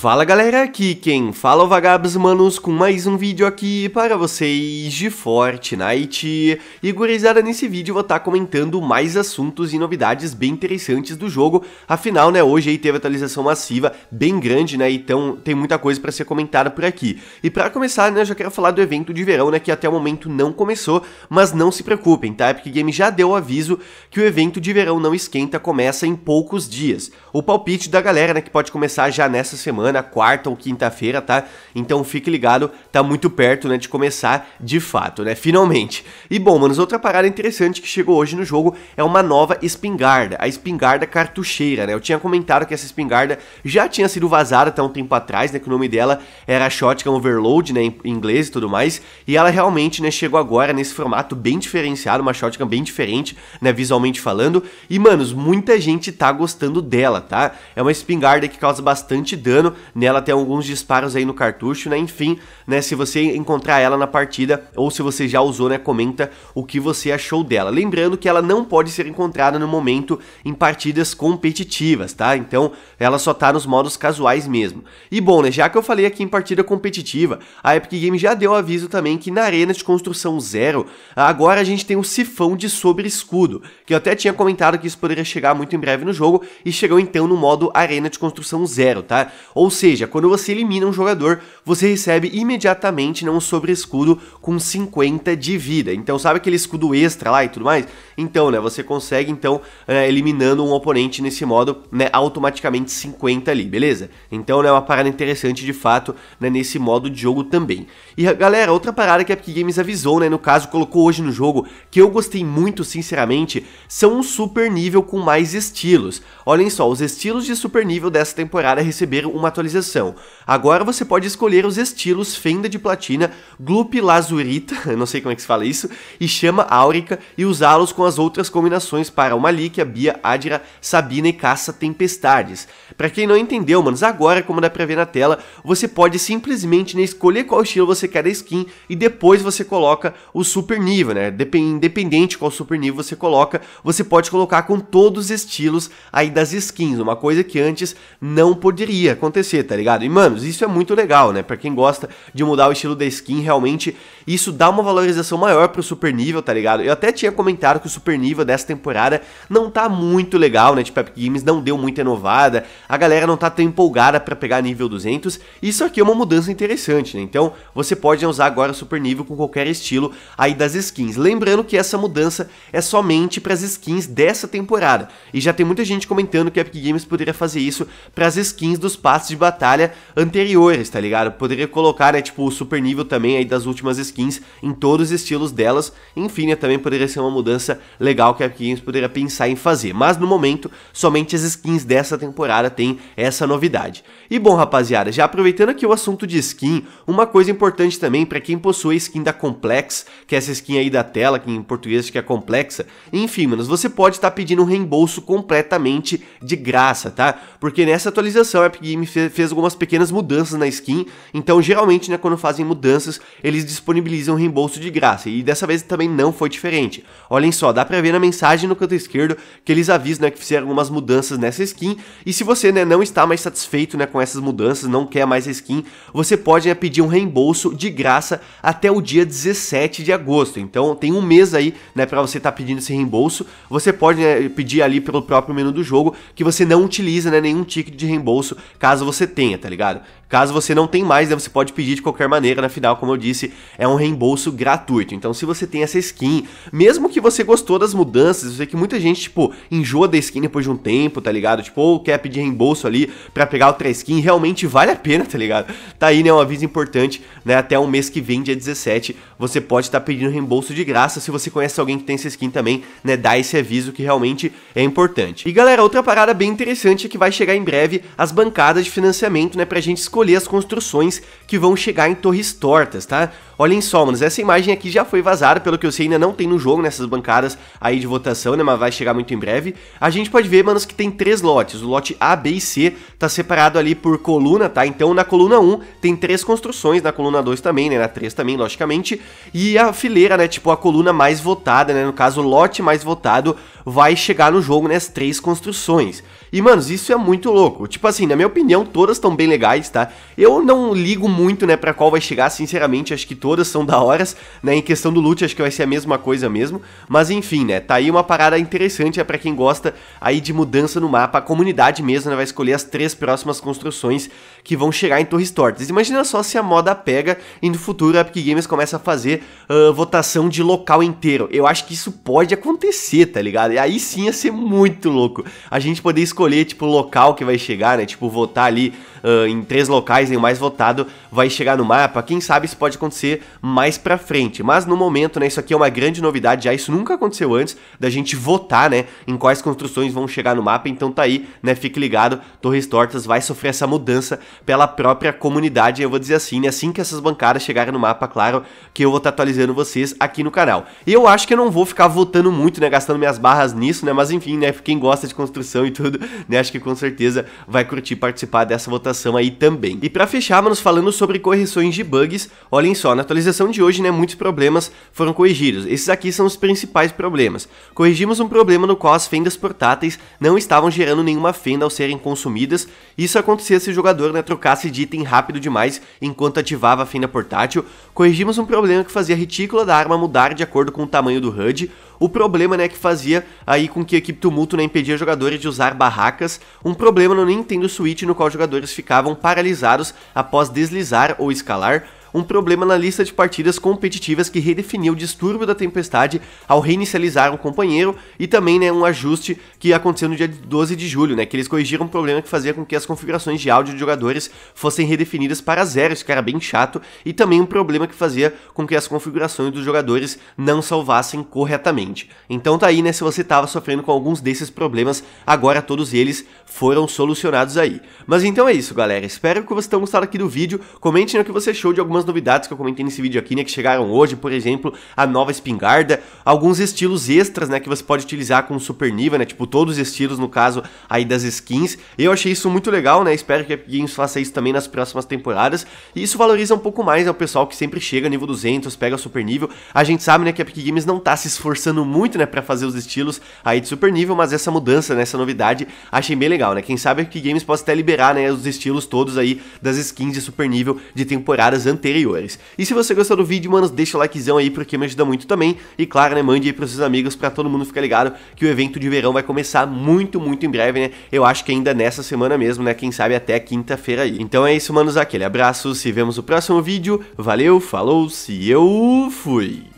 Fala galera, aqui quem fala é o Vagabos Manos com mais um vídeo aqui para vocês de Fortnite. E gurizada, nesse vídeo eu vou estar tá comentando mais assuntos e novidades bem interessantes do jogo. Afinal, né, hoje aí teve atualização massiva bem grande, né, então tem muita coisa para ser comentada por aqui. E para começar, né, eu já quero falar do evento de verão, né, que até o momento não começou, mas não se preocupem, tá? Epic Game já deu o aviso que o evento de verão não esquenta começa em poucos dias. O palpite da galera, né, que pode começar já nessa semana, semana, quarta ou quinta-feira, tá? Então fique ligado, tá muito perto, né, de começar de fato, né? Finalmente. E bom, manos, outra parada interessante que chegou hoje no jogo é uma nova espingarda, a espingarda cartucheira, né? Eu tinha comentado que essa espingarda já tinha sido vazada até um tempo atrás, né, que o nome dela era Shotgun Overload, né, em inglês e tudo mais, e ela realmente, né, chegou agora nesse formato bem diferenciado, uma shotgun bem diferente, né, visualmente falando, e manos, muita gente tá gostando dela, tá? É uma espingarda que causa bastante dano Nela tem alguns disparos aí no cartucho, né? Enfim, né? Se você encontrar ela na partida ou se você já usou, né? Comenta o que você achou dela. Lembrando que ela não pode ser encontrada no momento em partidas competitivas, tá? Então, ela só tá nos modos casuais mesmo. E bom, né? Já que eu falei aqui em partida competitiva, a Epic Games já deu aviso também que na arena de construção zero, agora a gente tem o um sifão de sobre escudo, que eu até tinha comentado que isso poderia chegar muito em breve no jogo e chegou então no modo arena de construção zero, tá? Ou ou seja, quando você elimina um jogador, você recebe imediatamente não um sobre-escudo com 50 de vida. Então, sabe aquele escudo extra lá e tudo mais? Então, né, você consegue, então, é, eliminando um oponente nesse modo, né, automaticamente 50 ali, beleza? Então, né, é uma parada interessante de fato, né, nesse modo de jogo também. E, galera, outra parada que a Epic Games avisou, né, no caso, colocou hoje no jogo, que eu gostei muito, sinceramente, são um super nível com mais estilos. Olhem só, os estilos de super nível dessa temporada receberam uma atualização. Agora você pode escolher os estilos fenda de platina, gloop lazurita, não sei como é que se fala isso, e chama áurica e usá-los com as outras combinações para o Malik, Bia, Adira, Sabina e Caça Tempestades. Para quem não entendeu, manos, agora, como dá pra ver na tela, você pode simplesmente né, escolher qual estilo você quer a skin e depois você coloca o super nível, né? Independente qual super nível você coloca, você pode colocar com todos os estilos aí das skins, uma coisa que antes não poderia acontecer acontecer, tá ligado? E, manos, isso é muito legal, né? Pra quem gosta de mudar o estilo da skin, realmente, isso dá uma valorização maior pro Super Nível, tá ligado? Eu até tinha comentado que o Super Nível dessa temporada não tá muito legal, né? Tipo, Epic Games não deu muita inovada, a galera não tá tão empolgada pra pegar nível 200. Isso aqui é uma mudança interessante, né? Então, você pode usar agora o Super Nível com qualquer estilo aí das skins. Lembrando que essa mudança é somente pras skins dessa temporada. E já tem muita gente comentando que a Epic Games poderia fazer isso pras skins dos passes de batalha anteriores, tá ligado? Poderia colocar, né, tipo, o super nível também aí das últimas skins em todos os estilos delas. Enfim, né, também poderia ser uma mudança legal que a Epic Games poderia pensar em fazer. Mas no momento, somente as skins dessa temporada têm essa novidade. E bom, rapaziada, já aproveitando aqui o assunto de skin, uma coisa importante também para quem possui a skin da Complex, que é essa skin aí da tela, que em português acho que é complexa. Enfim, manos, você pode estar tá pedindo um reembolso completamente de graça, tá? Porque nessa atualização a Epic Games fez fez algumas pequenas mudanças na skin, então geralmente, né, quando fazem mudanças, eles disponibilizam reembolso de graça, e dessa vez também não foi diferente. Olhem só, dá pra ver na mensagem no canto esquerdo que eles avisam, né, que fizeram algumas mudanças nessa skin, e se você, né, não está mais satisfeito, né, com essas mudanças, não quer mais a skin, você pode, né, pedir um reembolso de graça até o dia 17 de agosto, então tem um mês aí, né, pra você estar tá pedindo esse reembolso, você pode, né, pedir ali pelo próprio menu do jogo, que você não utiliza, né, nenhum ticket de reembolso, caso você tenha, tá ligado? Caso você não tenha mais, né, você pode pedir de qualquer maneira, na final, como eu disse, é um reembolso gratuito. Então, se você tem essa skin, mesmo que você gostou das mudanças, eu sei que muita gente, tipo, enjoa da skin depois de um tempo, tá ligado? Tipo, ou quer pedir reembolso ali para pegar outra skin, realmente vale a pena, tá ligado? Tá aí, né, um aviso importante, né, até o mês que vem, dia 17, você pode estar tá pedindo reembolso de graça, se você conhece alguém que tem essa skin também, né, dá esse aviso que realmente é importante. E galera, outra parada bem interessante é que vai chegar em breve as bancadas de financiamento, né, pra gente escolher escolher as construções que vão chegar em torres tortas, tá? Olhem só, manos, essa imagem aqui já foi vazada, pelo que eu sei ainda não tem no jogo nessas bancadas aí de votação, né, mas vai chegar muito em breve. A gente pode ver, manos, que tem três lotes, o lote A, B e C tá separado ali por coluna, tá? Então na coluna 1 tem três construções, na coluna 2 também, né, na 3 também, logicamente, e a fileira, né, tipo a coluna mais votada, né, no caso o lote mais votado vai chegar no jogo nessas né, três construções. E, manos, isso é muito louco. Tipo assim, na minha opinião, todas estão bem legais, tá? Eu não ligo muito, né, pra qual vai chegar, sinceramente, acho que todas são da horas, né? Em questão do loot, acho que vai ser a mesma coisa mesmo. Mas enfim, né, tá aí uma parada interessante, é pra quem gosta aí de mudança no mapa, a comunidade mesmo, né, vai escolher as três próximas construções que vão chegar em torres tortas. Imagina só se a moda pega e no futuro a Epic Games começa a fazer uh, votação de local inteiro. Eu acho que isso pode acontecer, tá ligado? E aí sim ia ser muito louco. A gente poder escolher, tipo, o local que vai chegar, né? Tipo, votar ali uh, em três locais, e né? o mais votado vai chegar no mapa. Quem sabe isso pode acontecer mais pra frente. Mas no momento, né, isso aqui é uma grande novidade já. Isso nunca aconteceu antes da gente votar, né? Em quais construções vão chegar no mapa. Então tá aí, né? Fique ligado. Torres Tortas vai sofrer essa mudança pela própria comunidade, eu vou dizer assim, né? assim que essas bancadas chegarem no mapa, claro, que eu vou estar tá atualizando vocês aqui no canal. E eu acho que eu não vou ficar votando muito, né, gastando minhas barras nisso, né, mas enfim, né, quem gosta de construção e tudo, né, acho que com certeza vai curtir participar dessa votação aí também. E para fechar, manos, falando sobre correções de bugs, olhem só, na atualização de hoje, né, muitos problemas foram corrigidos. Esses aqui são os principais problemas. Corrigimos um problema no qual as fendas portáteis não estavam gerando nenhuma fenda ao serem consumidas. Isso acontecia se o jogador, né, trocasse de item rápido demais enquanto ativava a fenda portátil, corrigimos um problema que fazia a retícula da arma mudar de acordo com o tamanho do HUD, o problema né, que fazia aí com que a equipe Tumulto né, impedia jogadores de usar barracas, um problema no Nintendo Switch no qual jogadores ficavam paralisados após deslizar ou escalar, um problema na lista de partidas competitivas que redefiniu o distúrbio da tempestade ao reinicializar um companheiro e também né, um ajuste que aconteceu no dia 12 de julho, né, que eles corrigiram um problema que fazia com que as configurações de áudio de jogadores fossem redefinidas para zero, isso que era bem chato, e também um problema que fazia com que as configurações dos jogadores não salvassem corretamente. Então tá aí, né, se você estava sofrendo com alguns desses problemas, agora todos eles foram solucionados aí. Mas então é isso, galera. Espero que vocês tenham gostado aqui do vídeo. Comente o que você achou de algumas novidades que eu comentei nesse vídeo aqui, né, que chegaram hoje, por exemplo, a nova espingarda, alguns estilos extras, né, que você pode utilizar com o Super nível, né, tipo todos os estilos, no caso aí das skins. Eu achei isso muito legal, né, espero que a Epic Games faça isso também nas próximas temporadas, e isso valoriza um pouco mais né, o pessoal que sempre chega nível 200, pega super nível. A gente sabe, né, que a Epic Games não tá se esforçando muito, né, para fazer os estilos aí de super nível, mas essa mudança, né, essa novidade, achei bem legal, né? Quem sabe a Epic Games possa até liberar, né, os estilos todos aí das skins de super nível de temporadas anteriores anteriores. E se você gostou do vídeo, mano, deixa o likezão aí porque me ajuda muito também. E claro, né, mande aí pros seus amigos para todo mundo ficar ligado que o evento de verão vai começar muito, muito em breve, né? Eu acho que ainda nessa semana mesmo, né? Quem sabe até quinta-feira aí. Então é isso, manos, aquele abraço, se vemos no próximo vídeo. Valeu, falou, se eu fui!